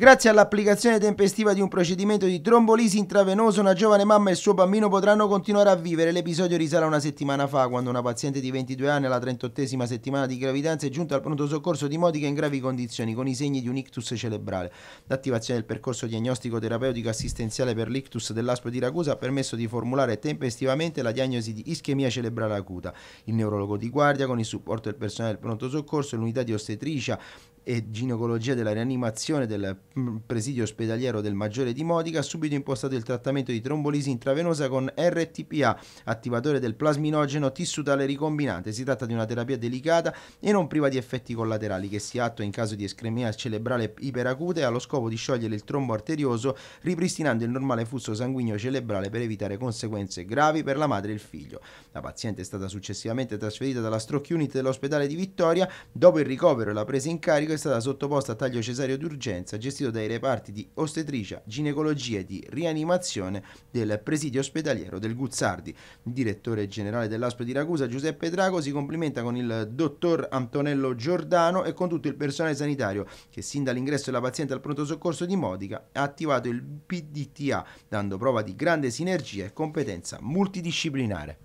Grazie all'applicazione tempestiva di un procedimento di trombolisi intravenoso, una giovane mamma e il suo bambino potranno continuare a vivere. L'episodio risale a una settimana fa, quando una paziente di 22 anni alla 38esima settimana di gravidanza è giunta al pronto soccorso di Modica in gravi condizioni, con i segni di un ictus cerebrale. L'attivazione del percorso diagnostico terapeutico assistenziale per l'ictus dell'ASPO di Ragusa ha permesso di formulare tempestivamente la diagnosi di ischemia cerebrale acuta. Il neurologo di guardia, con il supporto del personale del pronto soccorso e l'unità di ostetricia e ginecologia della rianimazione del Mm, presidio ospedaliero del Maggiore di Modica ha subito impostato il trattamento di trombolisi intravenosa con RTPA, attivatore del plasminogeno tissutale ricombinante. Si tratta di una terapia delicata e non priva di effetti collaterali che si attua in caso di escremia cerebrale iperacute allo scopo di sciogliere il trombo arterioso ripristinando il normale flusso sanguigno cerebrale per evitare conseguenze gravi per la madre e il figlio. La paziente è stata successivamente trasferita dalla stroke unit dell'ospedale di Vittoria. Dopo il ricovero e la presa in carico è stata sottoposta a taglio cesareo d'urgenza gestito gestito dai reparti di ostetricia, ginecologia e di rianimazione del presidio ospedaliero del Guzzardi. Il direttore generale dell'ASPO di Ragusa, Giuseppe Drago, si complimenta con il dottor Antonello Giordano e con tutto il personale sanitario che sin dall'ingresso della paziente al pronto soccorso di Modica ha attivato il PDTA, dando prova di grande sinergia e competenza multidisciplinare.